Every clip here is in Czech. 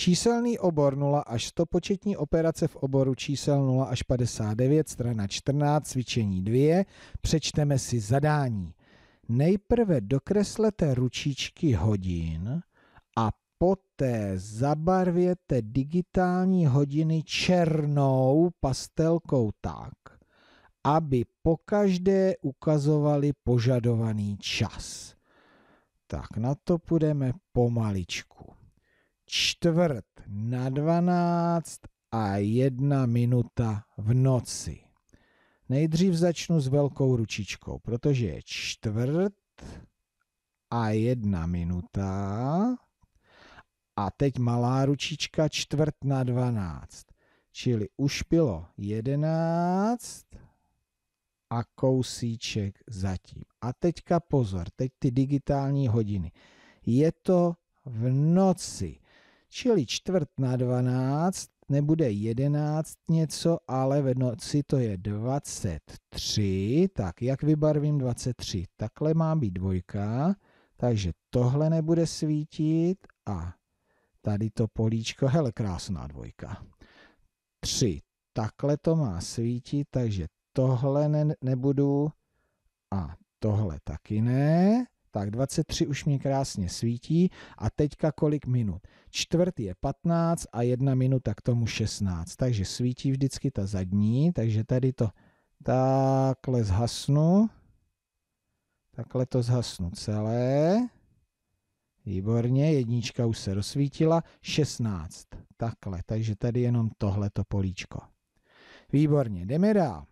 Číselný obor 0 až 100, početní operace v oboru čísel 0 až 59, strana 14, cvičení 2, přečteme si zadání. Nejprve dokreslete ručičky hodin a poté zabarvěte digitální hodiny černou pastelkou tak, aby po každé ukazovali požadovaný čas. Tak na to půjdeme pomaličku čtvrt na dvanáct a jedna minuta v noci. Nejdřív začnu s velkou ručičkou, protože je čtvrt a jedna minuta. A teď malá ručička čtvrt na dvanáct, Čili už bylo jedenáct a kousíček zatím. A teďka pozor, teď ty digitální hodiny. Je to v noci čili čtvrt na dvanáct nebude jedenáct něco, ale ve noci to je 23, tak jak vybarvím 23? Takhle má být dvojka, takže tohle nebude svítit a tady to políčko, hele, krásná dvojka. 3, takhle to má svítit, takže tohle ne, nebudu a tohle taky ne. Tak 23 už mě krásně svítí a teďka kolik minut? Čtvrt je 15 a jedna minuta k tomu 16, takže svítí vždycky ta zadní, takže tady to takhle zhasnu, takhle to zhasnu celé, výborně, jednička už se rozsvítila, 16, takhle, takže tady jenom tohleto políčko. Výborně, jdeme dál.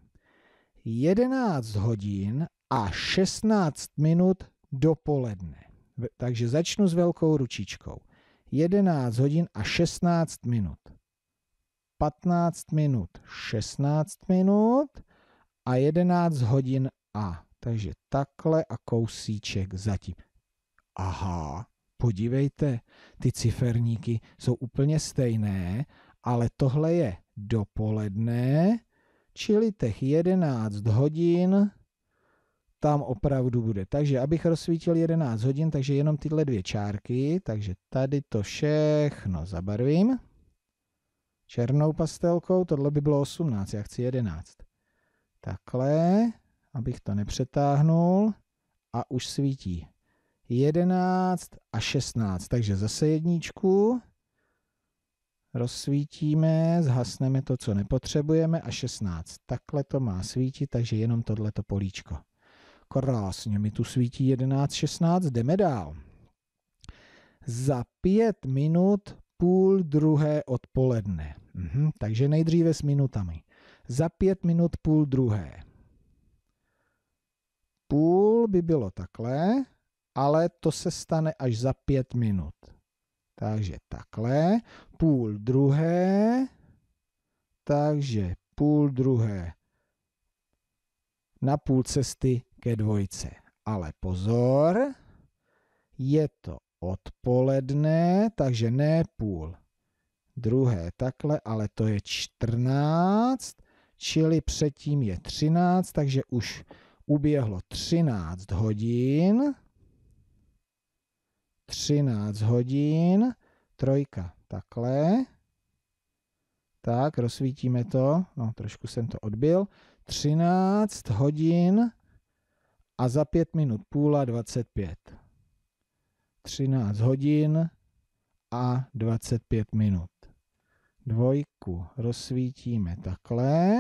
11 hodin a 16 minut dopoledne. Takže začnu s velkou ručičkou. 11 hodin a 16 minut. 15 minut, 16 minut a 11 hodin a. Takže takhle a kousíček zatím. Aha, podívejte, ty ciferníky jsou úplně stejné, ale tohle je dopoledne, čili těch 11 hodin tam opravdu bude. Takže abych rozsvítil 11 hodin, takže jenom tyhle dvě čárky, takže tady to všechno zabarvím černou pastelkou, tohle by bylo 18, já chci 11. Takhle, abych to nepřetáhnul a už svítí. 11 a 16, takže zase jedničku. Rozsvítíme, zhasneme to, co nepotřebujeme a 16. Takhle to má svítit, takže jenom tohleto políčko. Krásně mi tu svítí 11.16, jdeme dál. Za pět minut půl druhé odpoledne. Mhm, takže nejdříve s minutami. Za pět minut půl druhé. Půl by bylo takhle, ale to se stane až za pět minut. Takže takhle, půl druhé, takže půl druhé. Na půl cesty ke dvojce. Ale pozor, je to odpoledne, takže ne půl druhé takhle, ale to je 14, čili předtím je 13, takže už uběhlo 13 hodin. 13 hodin, trojka takhle. Tak, rozsvítíme to, no trošku jsem to odbil. 13 hodin a za pět minut půla 25. 13 hodin a 25 minut. Dvojku rozsvítíme takhle.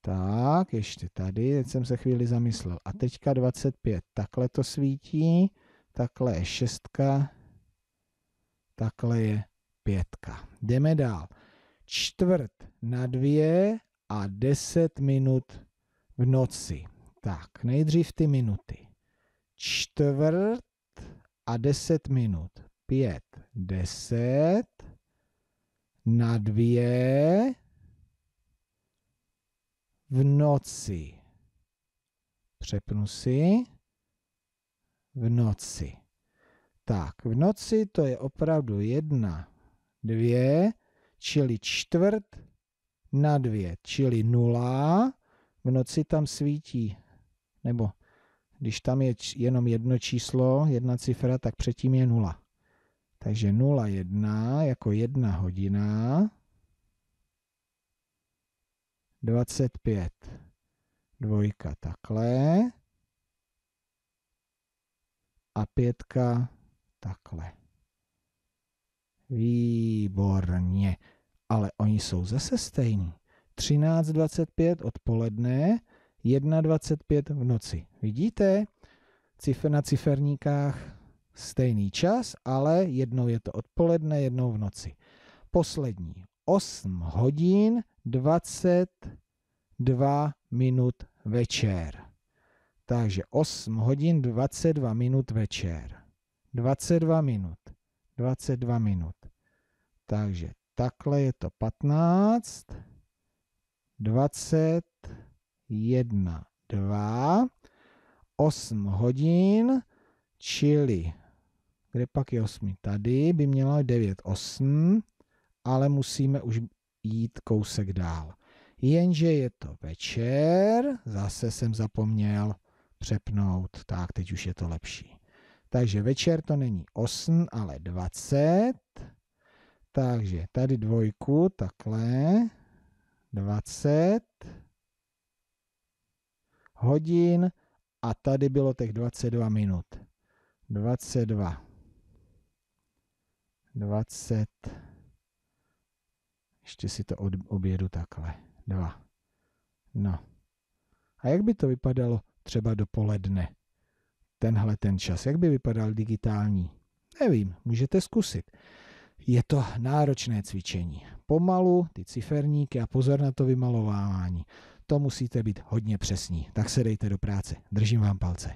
Tak, ještě tady, teď jsem se chvíli zamyslel. A teďka 25, takhle to svítí, takhle je šestka, takhle je pětka. Jdeme dál. Čtvrt na dvě a deset minut v noci. Tak, nejdřív ty minuty. Čtvrt a deset minut. Pět, deset, na dvě, v noci. Přepnu si. V noci. Tak, v noci to je opravdu jedna, dvě, čili čtvrt na dvě, čili nula. V noci tam svítí nebo když tam je jenom jedno číslo, jedna cifra, tak předtím je nula. Takže 01 jako jedna hodina 25. Dvojka takhle a pětka takhle. Výborně. Ale oni jsou zase stejní. 13.25 odpoledne 1.25 v noci. Vidíte? Cifr na ciferníkách stejný čas, ale jednou je to odpoledne, jednou v noci. Poslední. 8 hodin 22 minut večer. Takže 8 hodin 22 minut večer. 22 minut. 22 minut. Takže takhle je to 15, 20, jedna, dva, osm hodin, čili, kde pak je osmi? Tady by mělo devět osm, ale musíme už jít kousek dál. Jenže je to večer, zase jsem zapomněl přepnout, tak teď už je to lepší. Takže večer to není 8, ale 20. Takže tady dvojku, takhle, 20 hodin a tady bylo těch 22 minut. 22. 20. Ještě si to od, objedu takhle. 2. No. A jak by to vypadalo třeba dopoledne? Tenhle ten čas. Jak by vypadal digitální? Nevím, můžete zkusit. Je to náročné cvičení. Pomalu ty ciferníky a pozor na to vymalovávání to musíte být hodně přesní. Tak se dejte do práce. Držím vám palce.